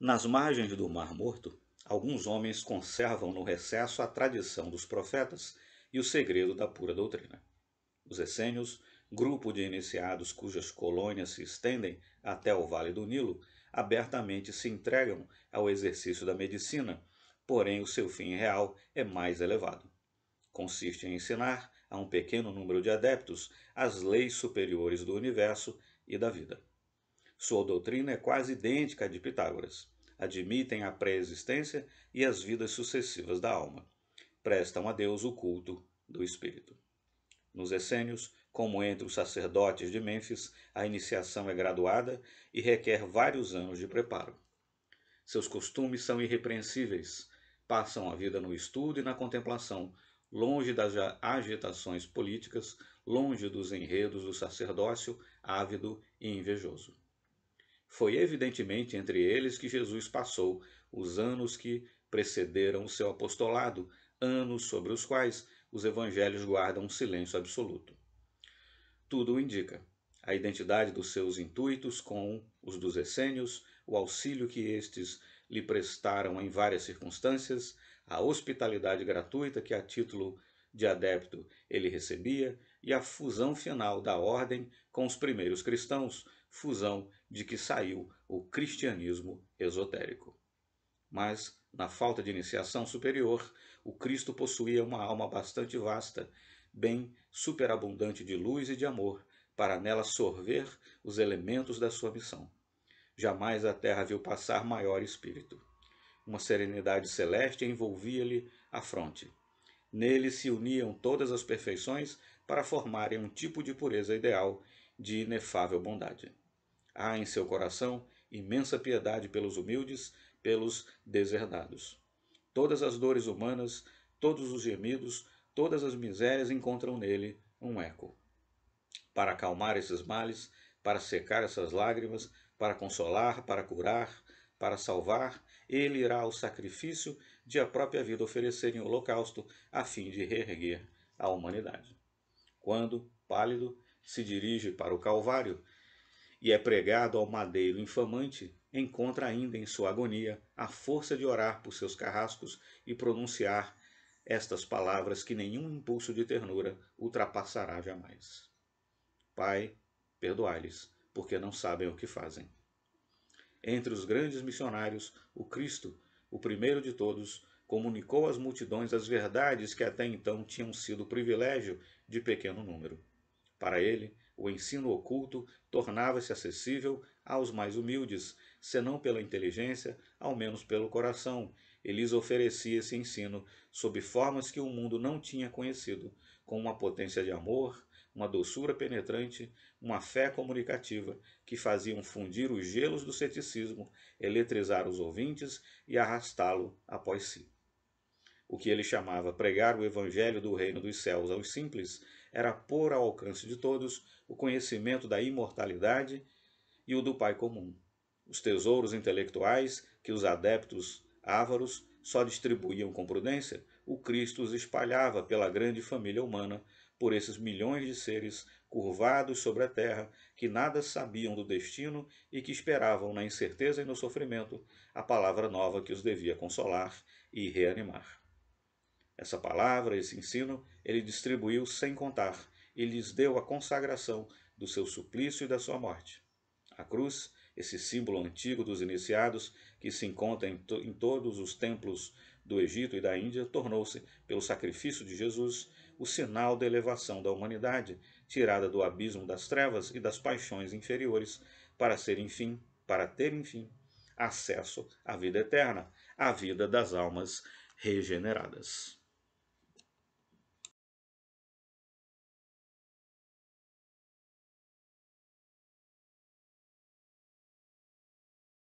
Nas margens do Mar Morto, alguns homens conservam no recesso a tradição dos profetas e o segredo da pura doutrina. Os essênios, grupo de iniciados cujas colônias se estendem até o Vale do Nilo, abertamente se entregam ao exercício da medicina, porém o seu fim real é mais elevado. Consiste em ensinar a um pequeno número de adeptos as leis superiores do universo e da vida. Sua doutrina é quase idêntica à de Pitágoras. Admitem a pré-existência e as vidas sucessivas da alma. Prestam a Deus o culto do espírito. Nos essênios, como entre os sacerdotes de Mênfis, a iniciação é graduada e requer vários anos de preparo. Seus costumes são irrepreensíveis, passam a vida no estudo e na contemplação, longe das agitações políticas, longe dos enredos do sacerdócio ávido e invejoso. Foi evidentemente entre eles que Jesus passou os anos que precederam o seu apostolado, anos sobre os quais os evangelhos guardam um silêncio absoluto. Tudo o indica. A identidade dos seus intuitos com os dos essênios, o auxílio que estes lhe prestaram em várias circunstâncias, a hospitalidade gratuita que a título de adepto ele recebia e a fusão final da ordem com os primeiros cristãos, fusão de que saiu o cristianismo esotérico. Mas, na falta de iniciação superior, o Cristo possuía uma alma bastante vasta, bem superabundante de luz e de amor, para nela sorver os elementos da sua missão. Jamais a terra viu passar maior espírito. Uma serenidade celeste envolvia-lhe a fronte. Nele se uniam todas as perfeições para formarem um tipo de pureza ideal de inefável bondade. Há em seu coração imensa piedade pelos humildes, pelos deserdados. Todas as dores humanas, todos os gemidos, todas as misérias encontram nele um eco. Para acalmar esses males, para secar essas lágrimas, para consolar, para curar, para salvar, ele irá ao sacrifício de a própria vida oferecer em holocausto, a fim de reerguer a humanidade. Quando, pálido, se dirige para o Calvário e é pregado ao madeiro infamante, encontra ainda em sua agonia a força de orar por seus carrascos e pronunciar estas palavras que nenhum impulso de ternura ultrapassará jamais. Pai, perdoai-lhes, porque não sabem o que fazem. Entre os grandes missionários, o Cristo, o primeiro de todos, comunicou às multidões as verdades que até então tinham sido privilégio de pequeno número. Para ele, o ensino oculto tornava-se acessível aos mais humildes, senão pela inteligência, ao menos pelo coração, e lhes oferecia esse ensino sob formas que o mundo não tinha conhecido, com uma potência de amor, uma doçura penetrante, uma fé comunicativa, que faziam fundir os gelos do ceticismo, eletrizar os ouvintes e arrastá-lo após si. O que ele chamava pregar o evangelho do reino dos céus aos simples era pôr ao alcance de todos o conhecimento da imortalidade e o do Pai comum. Os tesouros intelectuais que os adeptos ávaros só distribuíam com prudência, o Cristo os espalhava pela grande família humana, por esses milhões de seres curvados sobre a terra que nada sabiam do destino e que esperavam na incerteza e no sofrimento a palavra nova que os devia consolar e reanimar. Essa palavra, esse ensino, ele distribuiu sem contar e lhes deu a consagração do seu suplício e da sua morte. A cruz, esse símbolo antigo dos iniciados que se encontra em, to em todos os templos do Egito e da Índia, tornou-se, pelo sacrifício de Jesus, o sinal da elevação da humanidade, tirada do abismo das trevas e das paixões inferiores, para ser, enfim, para ter, enfim, acesso à vida eterna, à vida das almas regeneradas.